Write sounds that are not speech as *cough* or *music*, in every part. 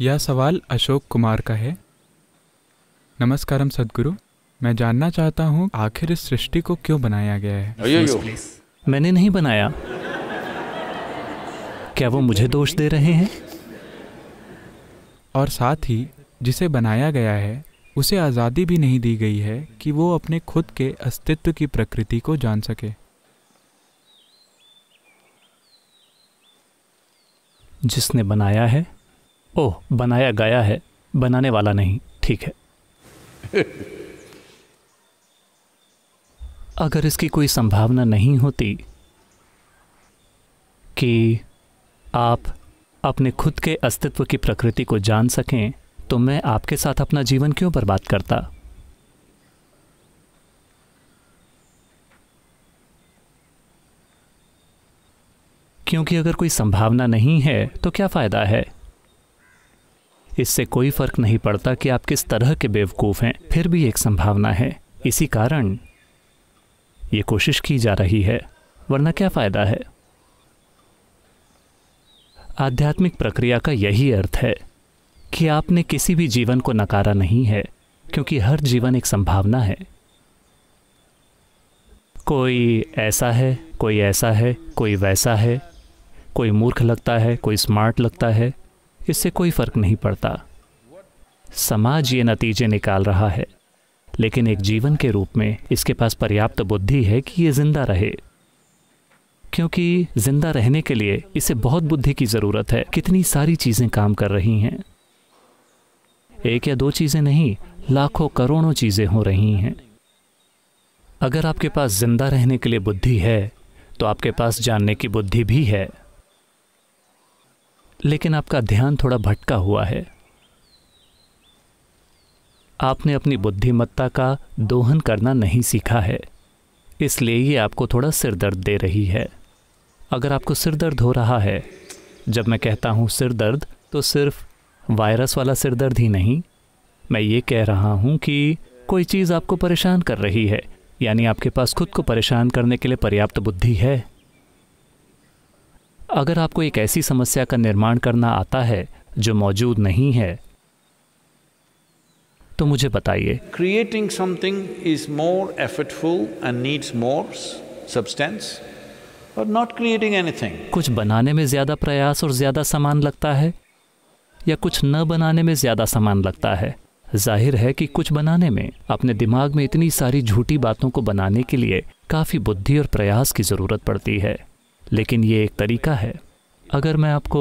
यह सवाल अशोक कुमार का है नमस्कारम सदगुरु मैं जानना चाहता हूँ आखिर इस सृष्टि को क्यों बनाया गया है यो यो। मैंने नहीं बनाया क्या वो मुझे दोष दे रहे हैं और साथ ही जिसे बनाया गया है उसे आज़ादी भी नहीं दी गई है कि वो अपने खुद के अस्तित्व की प्रकृति को जान सके जिसने बनाया है ओह बनाया गया है बनाने वाला नहीं ठीक है *laughs* अगर इसकी कोई संभावना नहीं होती कि आप अपने खुद के अस्तित्व की प्रकृति को जान सकें तो मैं आपके साथ अपना जीवन क्यों बर्बाद करता क्योंकि अगर कोई संभावना नहीं है तो क्या फ़ायदा है इससे कोई फर्क नहीं पड़ता कि आप किस तरह के बेवकूफ़ हैं फिर भी एक संभावना है इसी कारण ये कोशिश की जा रही है वरना क्या फ़ायदा है आध्यात्मिक प्रक्रिया का यही अर्थ है कि आपने किसी भी जीवन को नकारा नहीं है क्योंकि हर जीवन एक संभावना है कोई ऐसा है कोई ऐसा है कोई वैसा है कोई मूर्ख लगता है कोई स्मार्ट लगता है इससे कोई फर्क नहीं पड़ता समाज ये नतीजे निकाल रहा है लेकिन एक जीवन के रूप में इसके पास पर्याप्त बुद्धि है कि ये जिंदा रहे क्योंकि जिंदा रहने के लिए इसे बहुत बुद्धि की ज़रूरत है कितनी सारी चीज़ें काम कर रही हैं एक या दो चीज़ें नहीं लाखों करोड़ों चीज़ें हो रही हैं अगर आपके पास जिंदा रहने के लिए बुद्धि है तो आपके पास जानने की बुद्धि भी है लेकिन आपका ध्यान थोड़ा भटका हुआ है आपने अपनी बुद्धिमत्ता का दोहन करना नहीं सीखा है इसलिए ये आपको थोड़ा सिर दर्द दे रही है अगर आपको सिर दर्द हो रहा है जब मैं कहता हूँ सिर दर्द तो सिर्फ वायरस वाला सिर दर्द ही नहीं मैं ये कह रहा हूँ कि कोई चीज़ आपको परेशान कर रही है यानी आपके पास खुद को परेशान करने के लिए पर्याप्त बुद्धि है अगर आपको एक ऐसी समस्या का निर्माण करना आता है जो मौजूद नहीं है तो मुझे बताइए creating something is more effortful and needs more substance or not creating anything कुछ बनाने में ज्यादा प्रयास और ज्यादा सामान लगता है या कुछ न बनाने में ज्यादा सामान लगता है जाहिर है कि कुछ बनाने में अपने दिमाग में इतनी सारी झूठी बातों को बनाने के लिए काफी बुद्धि और प्रयास की जरूरत पड़ती है लेकिन ये एक तरीका है अगर मैं आपको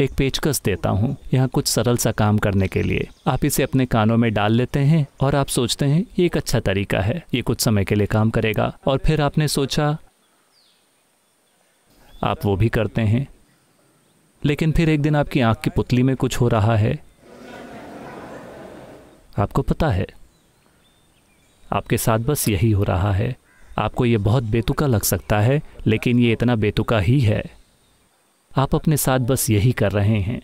एक पेचकस देता हूँ यहाँ कुछ सरल सा काम करने के लिए आप इसे अपने कानों में डाल लेते हैं और आप सोचते हैं ये एक अच्छा तरीका है ये कुछ समय के लिए काम करेगा और फिर आपने सोचा आप वो भी करते हैं लेकिन फिर एक दिन आपकी आंख की पुतली में कुछ हो रहा है आपको पता है आपके साथ बस यही हो रहा है आपको ये बहुत बेतुका लग सकता है लेकिन ये इतना बेतुका ही है आप अपने साथ बस यही कर रहे हैं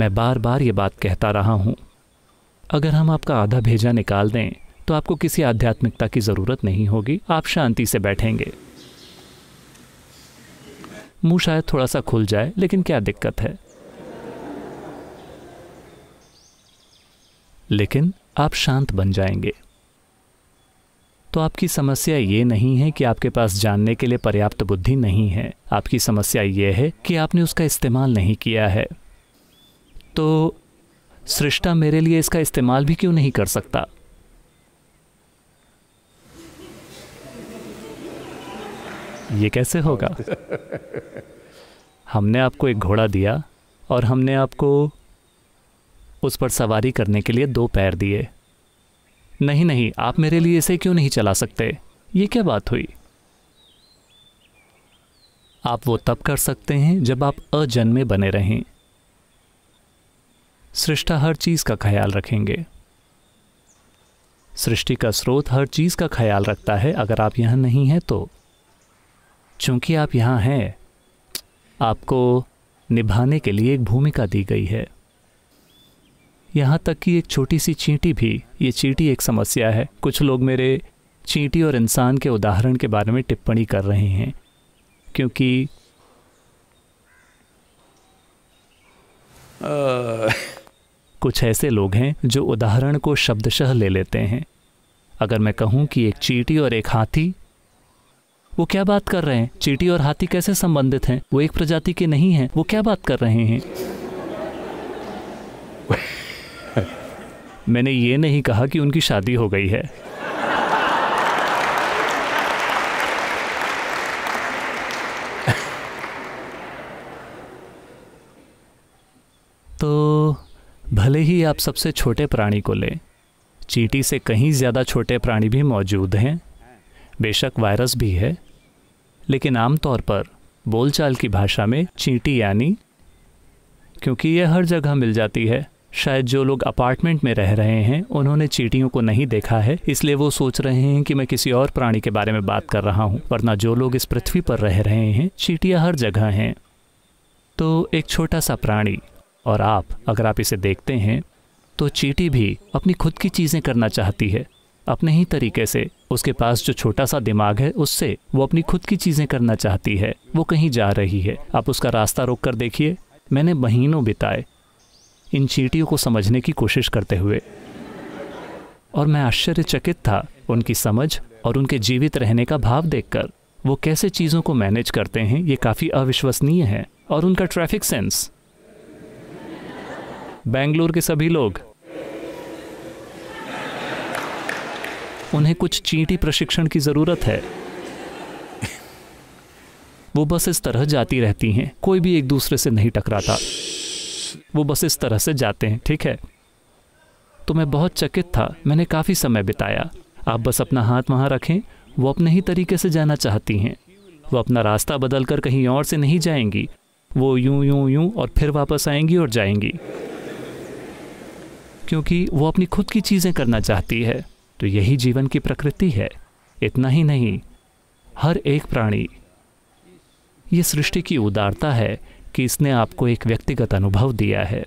मैं बार बार ये बात कहता रहा हूं अगर हम आपका आधा भेजा निकाल दें तो आपको किसी आध्यात्मिकता की ज़रूरत नहीं होगी आप शांति से बैठेंगे मुंह शायद थोड़ा सा खुल जाए लेकिन क्या दिक्कत है लेकिन आप शांत बन जाएंगे तो आपकी समस्या ये नहीं है कि आपके पास जानने के लिए पर्याप्त बुद्धि नहीं है आपकी समस्या ये है कि आपने उसका इस्तेमाल नहीं किया है तो सृष्टा मेरे लिए इसका इस्तेमाल भी क्यों नहीं कर सकता ये कैसे होगा हमने आपको एक घोड़ा दिया और हमने आपको उस पर सवारी करने के लिए दो पैर दिए नहीं नहीं आप मेरे लिए इसे क्यों नहीं चला सकते ये क्या बात हुई आप वो तब कर सकते हैं जब आप अजन्मे बने रहें सृष्टा हर चीज़ का ख्याल रखेंगे सृष्टि का स्रोत हर चीज़ का ख्याल रखता है अगर आप यहां नहीं हैं तो चूंकि आप यहां हैं आपको निभाने के लिए एक भूमिका दी गई है यहाँ तक कि एक छोटी सी चींटी भी ये चींटी एक समस्या है कुछ लोग मेरे चींटी और इंसान के उदाहरण के बारे में टिप्पणी कर रहे हैं क्योंकि कुछ ऐसे लोग हैं जो उदाहरण को शब्दशः ले लेते हैं अगर मैं कहूं कि एक चींटी और एक हाथी वो क्या बात कर रहे हैं चींटी और हाथी कैसे संबंधित हैं वो एक प्रजाति के नहीं हैं वो क्या बात कर रहे हैं *laughs* मैंने ये नहीं कहा कि उनकी शादी हो गई है *laughs* तो भले ही आप सबसे छोटे प्राणी को लें चीटी से कहीं ज़्यादा छोटे प्राणी भी मौजूद हैं बेशक वायरस भी है लेकिन आमतौर पर बोलचाल की भाषा में चींटी यानी क्योंकि यह हर जगह मिल जाती है शायद जो लोग अपार्टमेंट में रह रहे हैं उन्होंने चीटियों को नहीं देखा है इसलिए वो सोच रहे हैं कि मैं किसी और प्राणी के बारे में बात कर रहा हूँ वरना जो लोग इस पृथ्वी पर रह रहे हैं चीटियाँ हर जगह हैं तो एक छोटा सा प्राणी और आप अगर आप इसे देखते हैं तो चीटी भी अपनी खुद की चीज़ें करना चाहती है अपने ही तरीके से उसके पास जो छोटा सा दिमाग है उससे वो अपनी खुद की चीज़ें करना चाहती है वो कहीं जा रही है आप उसका रास्ता रोक कर देखिए मैंने महीनों बिताए इन चीटियों को समझने की कोशिश करते हुए और मैं आश्चर्यचकित था उनकी समझ और उनके जीवित रहने का भाव देखकर वो कैसे चीज़ों को मैनेज करते हैं ये काफ़ी अविश्वसनीय है और उनका ट्रैफिक सेंस बेंगलोर के सभी लोग उन्हें कुछ चींटी प्रशिक्षण की ज़रूरत है वो बस इस तरह जाती रहती हैं कोई भी एक दूसरे से नहीं टकराता वो बस इस तरह से जाते हैं ठीक है तो मैं बहुत चकित था मैंने काफ़ी समय बिताया आप बस अपना हाथ वहाँ रखें वो अपने ही तरीके से जाना चाहती हैं वो अपना रास्ता बदल कर कहीं और से नहीं जाएंगी वो यूं यूं यूं और फिर वापस आएंगी और जाएंगी क्योंकि वो अपनी खुद की चीज़ें करना चाहती है तो यही जीवन की प्रकृति है इतना ही नहीं हर एक प्राणी ये सृष्टि की उदारता है कि इसने आपको एक व्यक्तिगत अनुभव दिया है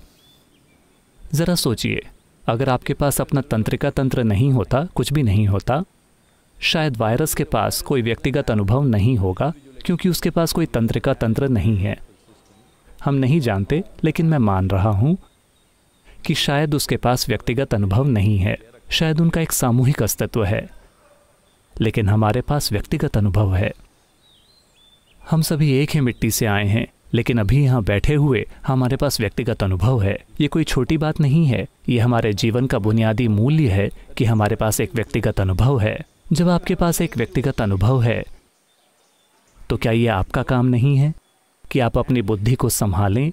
ज़रा सोचिए अगर आपके पास अपना तंत्रिका तंत्र नहीं होता कुछ भी नहीं होता शायद वायरस के पास कोई व्यक्तिगत अनुभव नहीं होगा क्योंकि उसके पास कोई तंत्रिका तंत्र नहीं है हम नहीं जानते लेकिन मैं मान रहा हूँ कि शायद उसके पास व्यक्तिगत अनुभव नहीं है शायद उनका एक सामूहिक अस्तित्व है लेकिन हमारे पास व्यक्तिगत अनुभव है हम सभी एक ही मिट्टी से आए हैं लेकिन अभी यहाँ बैठे हुए हमारे पास व्यक्तिगत अनुभव है ये कोई छोटी बात नहीं है ये हमारे जीवन का बुनियादी मूल्य है कि हमारे पास एक व्यक्तिगत अनुभव है जब आपके पास एक व्यक्तिगत अनुभव है तो क्या ये आपका काम नहीं है कि आप अपनी बुद्धि को संभालें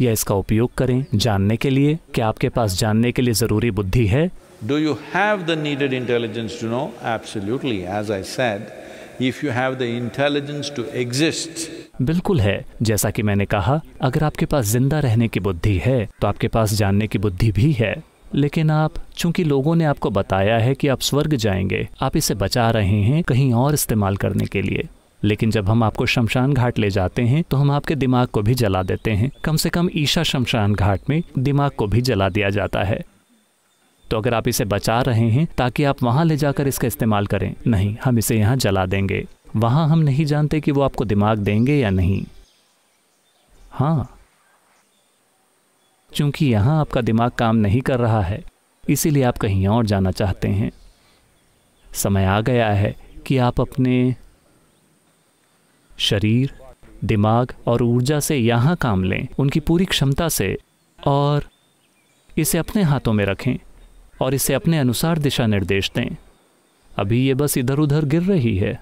या इसका उपयोग करें जानने के लिए कि आपके पास जानने के लिए जरूरी बुद्धि है do you have the needed intelligence to know absolutely as I said if you have the intelligence to exist बिल्कुल है जैसा कि मैंने कहा अगर आपके पास जिंदा रहने की बुद्धि है तो आपके पास जानने की बुद्धि भी है लेकिन आप चूंकि लोगों ने आपको बताया है कि आप स्वर्ग जाएंगे आप इसे बचा रहे हैं कहीं और इस्तेमाल करने के लिए लेकिन जब हम आपको शमशान घाट ले जाते हैं तो हम आपके दिमाग को भी जला देते हैं कम से कम ईशा शमशान घाट में दिमाग को भी जला दिया जाता है तो अगर आप इसे बचा रहे हैं ताकि आप वहां ले जाकर इसका इस्तेमाल करें नहीं हम इसे यहाँ जला देंगे वहाँ हम नहीं जानते कि वो आपको दिमाग देंगे या नहीं हाँ क्योंकि यहाँ आपका दिमाग काम नहीं कर रहा है इसीलिए आप कहीं और जाना चाहते हैं समय आ गया है कि आप अपने शरीर दिमाग और ऊर्जा से यहाँ काम लें उनकी पूरी क्षमता से और इसे अपने हाथों में रखें और इसे अपने अनुसार दिशा निर्देश दें अभी ये बस इधर उधर गिर रही है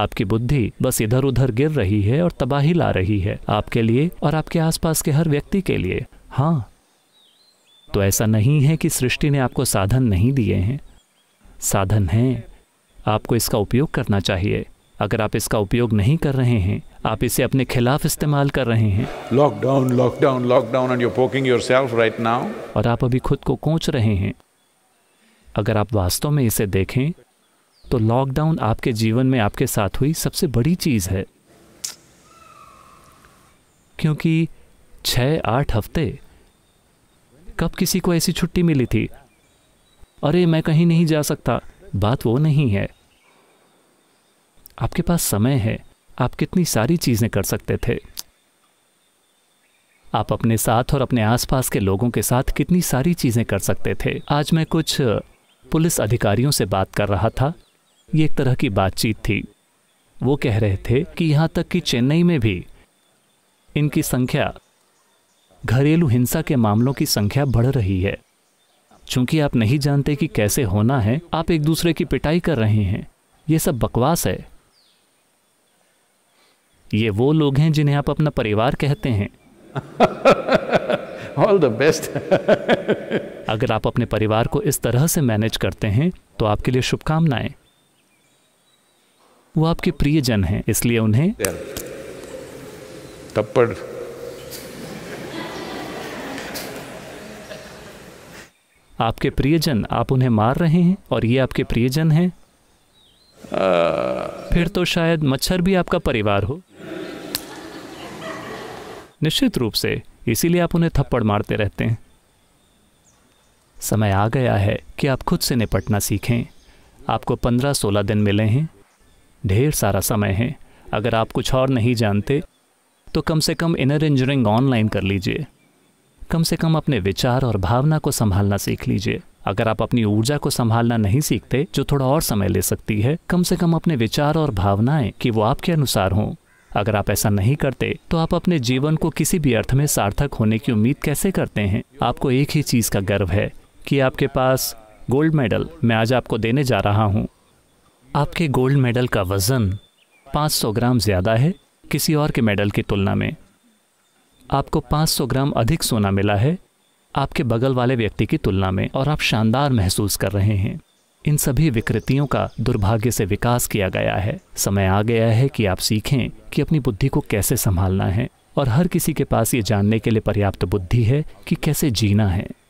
आपकी बुद्धि बस इधर उधर गिर रही है और तबाही ला रही है आपके लिए और आपके आसपास के हर व्यक्ति के लिए हाँ तो ऐसा नहीं है कि सृष्टि ने आपको साधन नहीं दिए हैं साधन हैं आपको इसका उपयोग करना चाहिए अगर आप इसका उपयोग नहीं कर रहे हैं आप इसे अपने खिलाफ इस्तेमाल कर रहे हैं lockdown lockdown lockdown and you poking yourself right now और आप अभी खुद को कोच रहे हैं अगर आप वास्तव में इसे देखें तो लॉकडाउन आपके जीवन में आपके साथ हुई सबसे बड़ी चीज़ है क्योंकि छ आठ हफ्ते कब किसी को ऐसी छुट्टी मिली थी अरे मैं कहीं नहीं जा सकता बात वो नहीं है आपके पास समय है आप कितनी सारी चीज़ें कर सकते थे आप अपने साथ और अपने आसपास के लोगों के साथ कितनी सारी चीज़ें कर सकते थे आज मैं कुछ पुलिस अधिकारियों से बात कर रहा था ये एक तरह की बातचीत थी वो कह रहे थे कि यहाँ तक कि चेन्नई में भी इनकी संख्या घरेलू हिंसा के मामलों की संख्या बढ़ रही है चूंकि आप नहीं जानते कि कैसे होना है आप एक दूसरे की पिटाई कर रहे हैं यह सब बकवास है ये वो लोग हैं जिन्हें आप अपना परिवार कहते हैं ऑल द बेस्ट अगर आप अपने परिवार को इस तरह से मैनेज करते हैं तो आपके लिए शुभकामनाएं वो आपके प्रियजन हैं इसलिए उन्हें थप्पड़ आपके प्रियजन आप उन्हें मार रहे हैं और ये आपके प्रियजन हैं uh, फिर तो शायद मच्छर भी आपका परिवार हो निश्चित रूप से इसीलिए आप उन्हें थप्पड़ मारते रहते हैं समय आ गया है कि आप खुद से निपटना सीखें आपको पंद्रह सोलह दिन मिले हैं ढेर सारा समय है अगर आप कुछ और नहीं जानते तो कम से कम इनर इंजीनियरिंग ऑनलाइन कर लीजिए कम से कम अपने विचार और भावना को संभालना सीख लीजिए अगर आप अपनी ऊर्जा को संभालना नहीं सीखते जो थोड़ा और समय ले सकती है कम से कम अपने विचार और भावनाएं कि वो आपके अनुसार हों अगर आप ऐसा नहीं करते तो आप अपने जीवन को किसी भी अर्थ में सार्थक होने की उम्मीद कैसे करते हैं आपको एक ही चीज़ का गर्व है कि आपके पास गोल्ड मेडल मैं आज आपको देने जा रहा हूँ आपके गोल्ड मेडल का वज़न 500 ग्राम ज़्यादा है किसी और के मेडल की तुलना में आपको 500 ग्राम अधिक सोना मिला है आपके बगल वाले व्यक्ति की तुलना में और आप शानदार महसूस कर रहे हैं इन सभी विकृतियों का दुर्भाग्य से विकास किया गया है समय आ गया है कि आप सीखें कि अपनी बुद्धि को कैसे संभालना है और हर किसी के पास ये जानने के लिए पर्याप्त बुद्धि है कि कैसे जीना है